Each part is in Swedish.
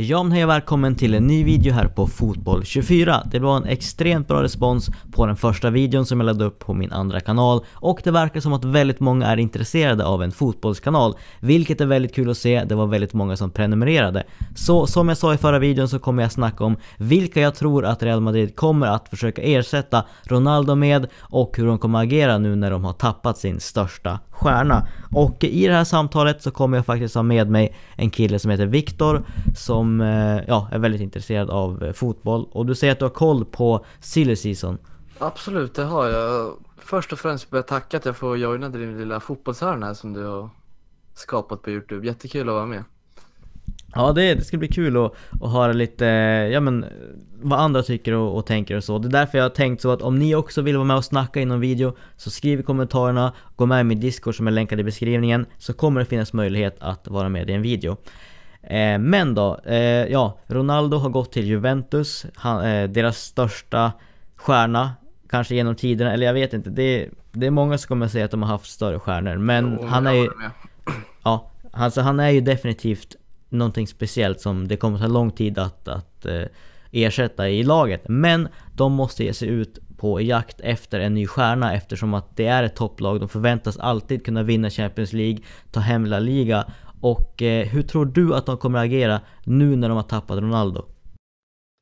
Ja men hej och välkommen till en ny video här på Fotboll24. Det var en extremt bra respons på den första videon som jag laddade upp på min andra kanal och det verkar som att väldigt många är intresserade av en fotbollskanal, vilket är väldigt kul att se. Det var väldigt många som prenumererade. Så som jag sa i förra videon så kommer jag snacka om vilka jag tror att Real Madrid kommer att försöka ersätta Ronaldo med och hur de kommer agera nu när de har tappat sin största stjärna. Och i det här samtalet så kommer jag faktiskt ha med mig en kille som heter Viktor som eh, ja, är väldigt intresserad av eh, fotboll. Och du säger att du har koll på Silly Season. Absolut, det har jag. Först och främst vill jag tacka att jag får joina din lilla fotbollshörna här som du har skapat på Youtube. Jättekul att vara med. Ja, det, det ska bli kul att, att höra lite ja, men, vad andra tycker och, och, tänker och så. Det är därför jag har tänkt så att om ni också vill vara med och snacka inom video så skriv i kommentarerna, gå med i min Discord som är länkad i beskrivningen så kommer det finnas möjlighet att vara med i en video. Eh, men då, eh, ja, Ronaldo har gått till Juventus, han, eh, deras största stjärna kanske genom tiderna, eller jag vet inte. Det, det är många som kommer säga att de har haft större stjärnor men jo, han är ju... Ja, alltså han är ju definitivt någonting speciellt som det kommer ta lång tid att, att eh, ersätta i laget. Men de måste ge sig ut på jakt efter en ny stjärna eftersom att det är ett topplag. De förväntas alltid kunna vinna Champions League, ta hem La Liga. Och eh, hur tror du att de kommer agera nu när de har tappat Ronaldo?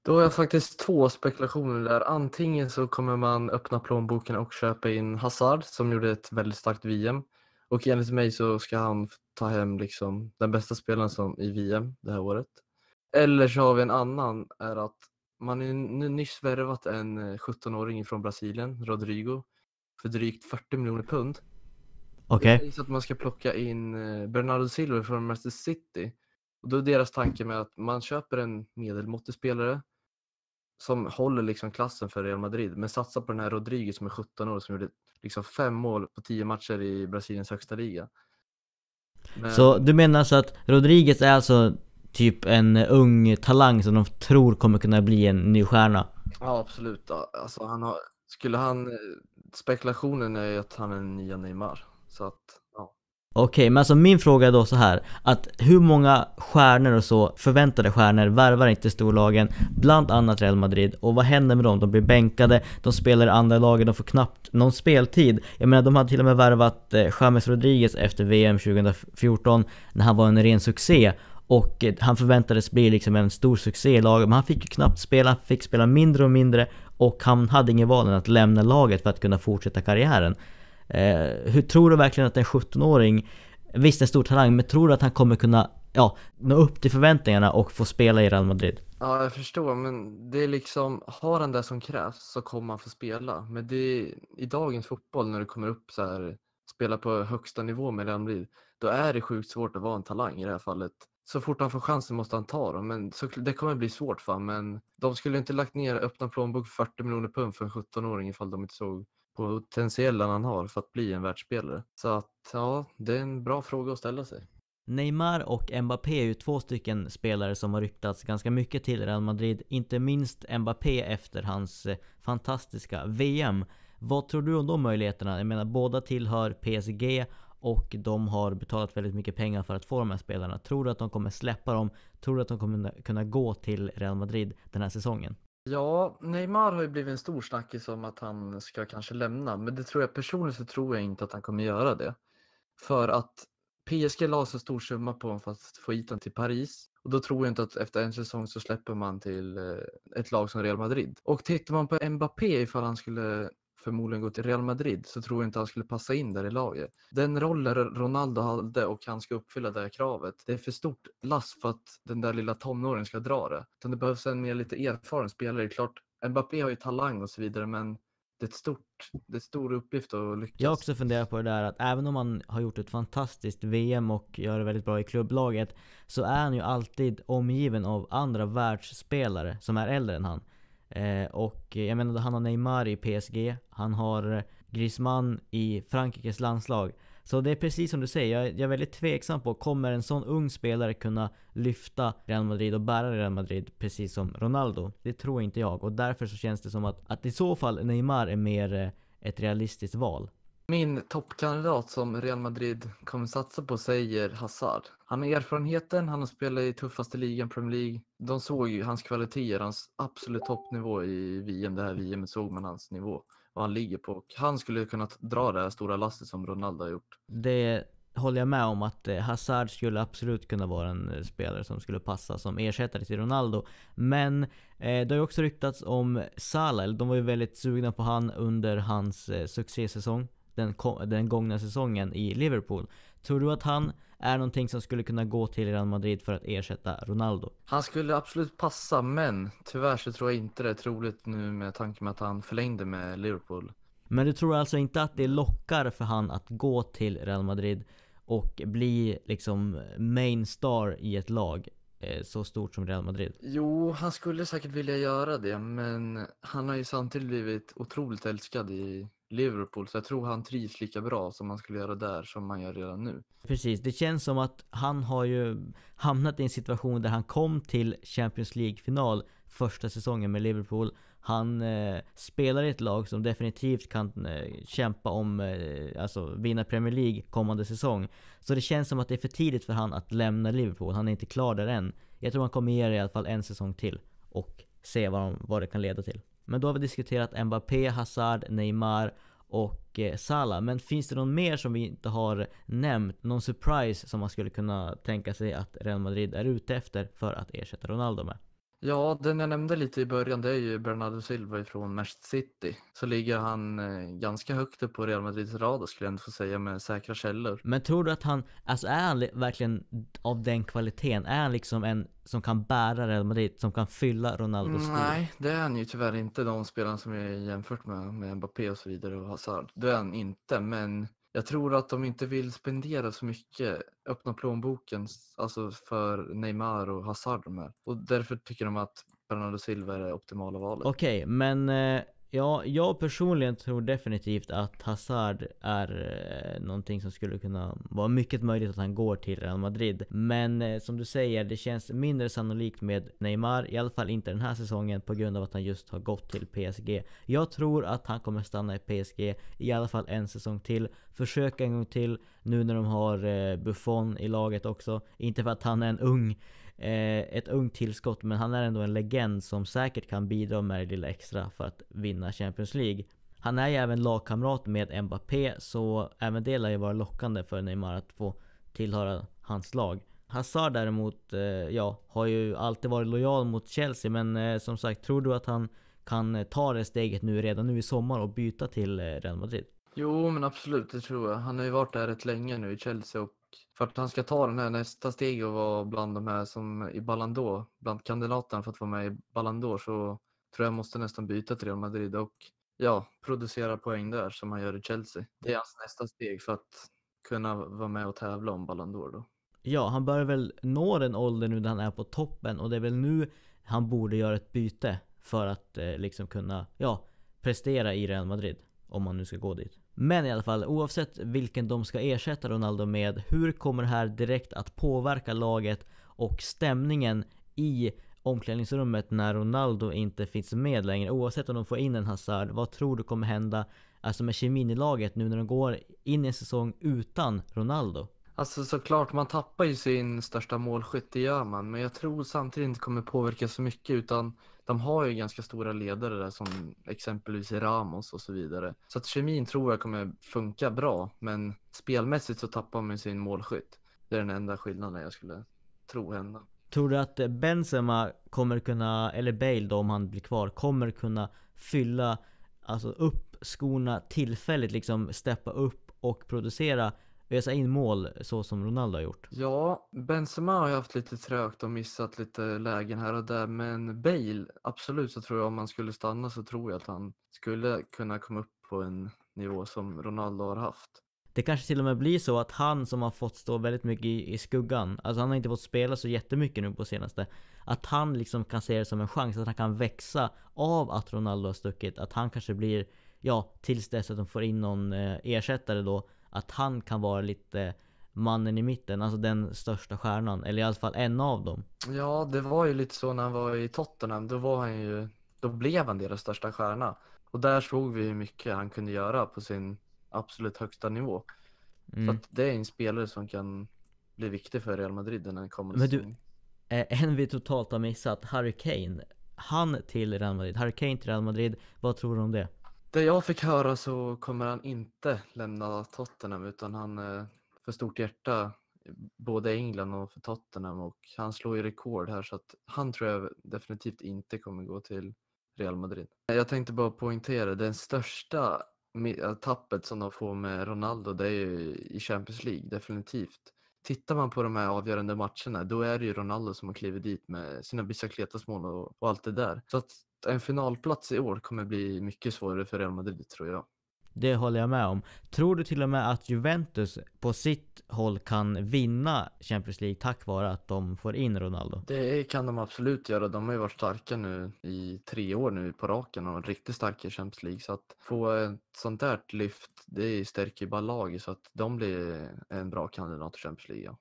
Då har jag faktiskt två spekulationer där. Antingen så kommer man öppna plånboken och köpa in Hazard som gjorde ett väldigt starkt VM. Och enligt mig så ska han ta hem liksom den bästa spelaren som i VM det här året. Eller så har vi en annan, är att man är nyss värvat en 17-åring eh, från Brasilien, Rodrigo, för drygt 40 miljoner pund. Okej. Okay. Så att man ska plocka in eh, Bernardo Silva från Manchester City. Och då är deras tanke med att man köper en medelmåttig spelare som håller liksom klassen för Real Madrid, men satsar på den här Rodrigo som är 17 år som gjorde liksom fem mål på tio matcher i Brasiliens högsta liga. Så du menar så att Rodriguez är alltså typ en ung talang som de tror kommer kunna bli en ny stjärna? Ja absolut. Alltså, han har... Skulle han... Eh, spekulationen är ju att han är nya Neymar. Så att Okej, men alltså min fråga är då så här. Att hur många stjärnor och så, förväntade stjärnor, värvar inte storlagen? Bland annat Real Madrid. Och vad händer med dem? De blir bänkade, de spelar i andra lagen, de får knappt någon speltid. Jag menar, de hade till och med värvat eh, James Rodriguez efter VM 2014 när han var en ren succé. Och eh, han förväntades bli liksom en stor succé i laget, men han fick ju knappt spela, han fick spela mindre och mindre. Och han hade ingen val än att lämna laget för att kunna fortsätta karriären. Eh, hur tror du verkligen att en 17-åring, visst en stor talang, men tror du att han kommer kunna ja, nå upp till förväntningarna och få spela i Real Madrid? Ja, jag förstår, men det är liksom, har han det som krävs så kommer han få spela. Men det är, i dagens fotboll när du kommer upp så här, spela på högsta nivå med Real Madrid, då är det sjukt svårt att vara en talang i det här fallet. Så fort han får chansen måste han ta dem, men så, det kommer bli svårt för honom. men de skulle inte lagt ner öppna plånbok för 40 miljoner pund för en 17-åring ifall de inte såg potentiellen han har för att bli en världsspelare. Så att ja, det är en bra fråga att ställa sig. Neymar och Mbappé är ju två stycken spelare som har ryktats ganska mycket till Real Madrid. Inte minst Mbappé efter hans eh, fantastiska VM. Vad tror du om de möjligheterna? Jag menar, båda tillhör PSG och de har betalat väldigt mycket pengar för att få de här spelarna. Tror du att de kommer släppa dem? Tror du att de kommer kunna gå till Real Madrid den här säsongen? Ja, Neymar har ju blivit en stor snackis om att han ska kanske lämna, men det tror jag personligen så tror jag inte att han kommer göra det. För att PSG la så stor summa på honom för att få hit honom till Paris och då tror jag inte att efter en säsong så släpper man till eh, ett lag som Real Madrid. Och tittar man på Mbappé ifall han skulle förmodligen gå till Real Madrid så tror jag inte han skulle passa in där i laget. Den rollen Ronaldo hade och han ska uppfylla det kravet, det är för stort last för att den där lilla tonåringen ska dra det. Utan det behövs en mer lite erfaren spelare. Det är Klart, Mbappé har ju talang och så vidare men det är, ett stort, det är en stor uppgift att lyckas. Jag har också funderat på det där att även om han har gjort ett fantastiskt VM och gör det väldigt bra i klubblaget så är han ju alltid omgiven av andra världsspelare som är äldre än han. Eh, och jag menar, han har Neymar i PSG. Han har Griezmann i Frankrikes landslag. Så det är precis som du säger, jag, jag är väldigt tveksam på, kommer en sån ung spelare kunna lyfta Real Madrid och bära Real Madrid precis som Ronaldo? Det tror inte jag och därför så känns det som att, att i så fall Neymar är mer eh, ett realistiskt val. Min toppkandidat som Real Madrid kommer satsa på säger Hazard. Han har erfarenheten, han har spelat i tuffaste ligan, Premier League. De såg ju hans kvaliteter, hans absolut toppnivå i VM. Det här VM såg man hans nivå och han ligger på. han skulle kunna dra det här stora lastet som Ronaldo har gjort. Det håller jag med om att eh, Hazard skulle absolut kunna vara en eh, spelare som skulle passa som ersättare till Ronaldo. Men eh, det har ju också ryktats om Salah, de var ju väldigt sugna på han under hans eh, succésäsong den, den gångna säsongen i Liverpool. Tror du att han är någonting som skulle kunna gå till Real Madrid för att ersätta Ronaldo? Han skulle absolut passa, men tyvärr så tror jag inte det är troligt nu med tanke på att han förlängde med Liverpool. Men du tror alltså inte att det lockar för han att gå till Real Madrid och bli liksom main star i ett lag? Eh, så stort som Real Madrid. Jo, han skulle säkert vilja göra det, men han har ju samtidigt blivit otroligt älskad i Liverpool, så jag tror han trivs lika bra som han skulle göra där som man gör redan nu. Precis, det känns som att han har ju hamnat i en situation där han kom till Champions League-final första säsongen med Liverpool han eh, spelar i ett lag som definitivt kan eh, kämpa om, eh, alltså vinna Premier League kommande säsong. Så det känns som att det är för tidigt för han att lämna Liverpool. Han är inte klar där än. Jag tror han kommer ge det i alla fall en säsong till och se vad, de, vad det kan leda till. Men då har vi diskuterat Mbappé, Hazard, Neymar och eh, Salah. Men finns det någon mer som vi inte har nämnt? Någon surprise som man skulle kunna tänka sig att Real Madrid är ute efter för att ersätta Ronaldo med? Ja, den jag nämnde lite i början det är ju Bernardo Silva från Manchester City. Så ligger han eh, ganska högt upp på Real Madrids radar skulle jag ändå få säga med säkra källor. Men tror du att han, alltså är han verkligen av den kvaliteten? Är han liksom en som kan bära Real Madrid, som kan fylla Ronaldos skor? Mm, nej, det är han ju tyvärr inte de spelarna som jag jämfört med, med Mbappé och så vidare och Hazard. Det är han inte, men jag tror att de inte vill spendera så mycket, öppna plånboken alltså för Neymar och Hazard de Och därför tycker de att Bernardo Silva är det optimala valet. Okej, okay, men eh, Ja, jag personligen tror definitivt att Hazard är eh, någonting som skulle kunna vara mycket möjligt att han går till Real Madrid. Men eh, som du säger, det känns mindre sannolikt med Neymar, i alla fall inte den här säsongen på grund av att han just har gått till PSG. Jag tror att han kommer stanna i PSG i alla fall en säsong till, försöka en gång till nu när de har eh, Buffon i laget också. Inte för att han är en ung Eh, ett ungt tillskott men han är ändå en legend som säkert kan bidra med det lilla extra för att vinna Champions League. Han är ju även lagkamrat med Mbappé så även det lär ju vara lockande för Neymar att få tillhöra hans lag. Hazard däremot, eh, ja, har ju alltid varit lojal mot Chelsea men eh, som sagt, tror du att han kan ta det steget nu redan nu i sommar och byta till Real Madrid? Jo, men absolut, det tror jag. Han har ju varit där rätt länge nu i Chelsea och för att han ska ta den här nästa steg och vara bland de här som i Ballandor, bland kandidaterna för att vara med i Ballandor så tror jag måste nästan byta till Real Madrid och ja, producera poäng där som han gör i Chelsea. Det är hans nästa steg för att kunna vara med och tävla om Ballandor då. Ja, han börjar väl nå den åldern nu när han är på toppen och det är väl nu han borde göra ett byte för att eh, liksom kunna, ja, prestera i Real Madrid. Om man nu ska gå dit. Men i alla fall, oavsett vilken de ska ersätta Ronaldo med, hur kommer det här direkt att påverka laget och stämningen i omklädningsrummet när Ronaldo inte finns med längre? Oavsett om de får in en Hazard, vad tror du kommer hända alltså med kemin i laget nu när de går in i en säsong utan Ronaldo? Alltså såklart, man tappar ju sin största målskytt, det gör man. Men jag tror samtidigt inte kommer påverka så mycket utan de har ju ganska stora ledare där som exempelvis Ramos och så vidare. Så att kemin tror jag kommer funka bra, men spelmässigt så tappar man ju sin målskytt. Det är den enda skillnaden jag skulle tro hända. Tror du att eh, Benzema kommer kunna, eller Bale då om han blir kvar, kommer kunna fylla, alltså upp skorna tillfälligt, liksom steppa upp och producera ösa in mål så som Ronaldo har gjort. Ja, Benzema har ju haft lite trögt och missat lite lägen här och där, men Bale, absolut så tror jag om han skulle stanna så tror jag att han skulle kunna komma upp på en nivå som Ronaldo har haft. Det kanske till och med blir så att han som har fått stå väldigt mycket i, i skuggan, alltså han har inte fått spela så jättemycket nu på senaste, att han liksom kan se det som en chans, att han kan växa av att Ronaldo har stuckit, att han kanske blir, ja, tills dess att de får in någon eh, ersättare då, att han kan vara lite mannen i mitten, alltså den största stjärnan. Eller i alla fall en av dem. Ja, det var ju lite så när han var i Tottenham. Då var han ju, då blev han deras största stjärna. Och där såg vi hur mycket han kunde göra på sin absolut högsta nivå. Mm. Så att det är en spelare som kan bli viktig för Real Madrid den kommande Men du, eh, en vi totalt har missat, Harry Kane. Han till Real Madrid, Harry Kane till Real Madrid. Vad tror du om det? Det jag fick höra så kommer han inte lämna Tottenham utan han eh, för stort hjärta eh, både i England och för Tottenham och han slår ju rekord här så att han tror jag definitivt inte kommer gå till Real Madrid. Jag tänkte bara poängtera den största eh, tappet som de får med Ronaldo det är ju i Champions League definitivt. Tittar man på de här avgörande matcherna då är det ju Ronaldo som har klivit dit med sina bicicletas mål och, och allt det där. Så att en finalplats i år kommer bli mycket svårare för Real Madrid tror jag. Det håller jag med om. Tror du till och med att Juventus på sitt håll kan vinna Champions League tack vare att de får in Ronaldo? Det kan de absolut göra. De har ju varit starka nu i tre år nu på raken och riktigt starka i Champions League. Så att få ett sånt där lyft, det stärker ju bara laget så att de blir en bra kandidat till Champions League. Ja.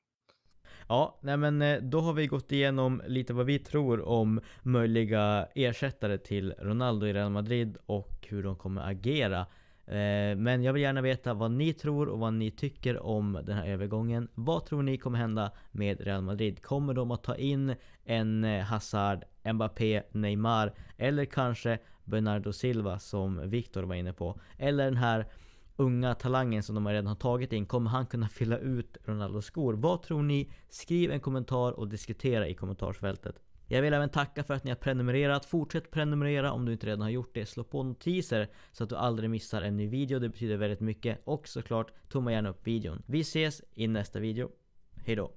Ja, nej men eh, då har vi gått igenom lite vad vi tror om möjliga ersättare till Ronaldo i Real Madrid och hur de kommer agera. Eh, men jag vill gärna veta vad ni tror och vad ni tycker om den här övergången. Vad tror ni kommer hända med Real Madrid? Kommer de att ta in en eh, Hazard, Mbappé, Neymar eller kanske Bernardo Silva som Victor var inne på? Eller den här unga talangen som de redan har tagit in, kommer han kunna fylla ut Ronaldos skor? Vad tror ni? Skriv en kommentar och diskutera i kommentarsfältet. Jag vill även tacka för att ni har prenumererat. Fortsätt prenumerera om du inte redan har gjort det. Slå på notiser så att du aldrig missar en ny video. Det betyder väldigt mycket. Och såklart, tumma gärna upp videon. Vi ses i nästa video. Hejdå!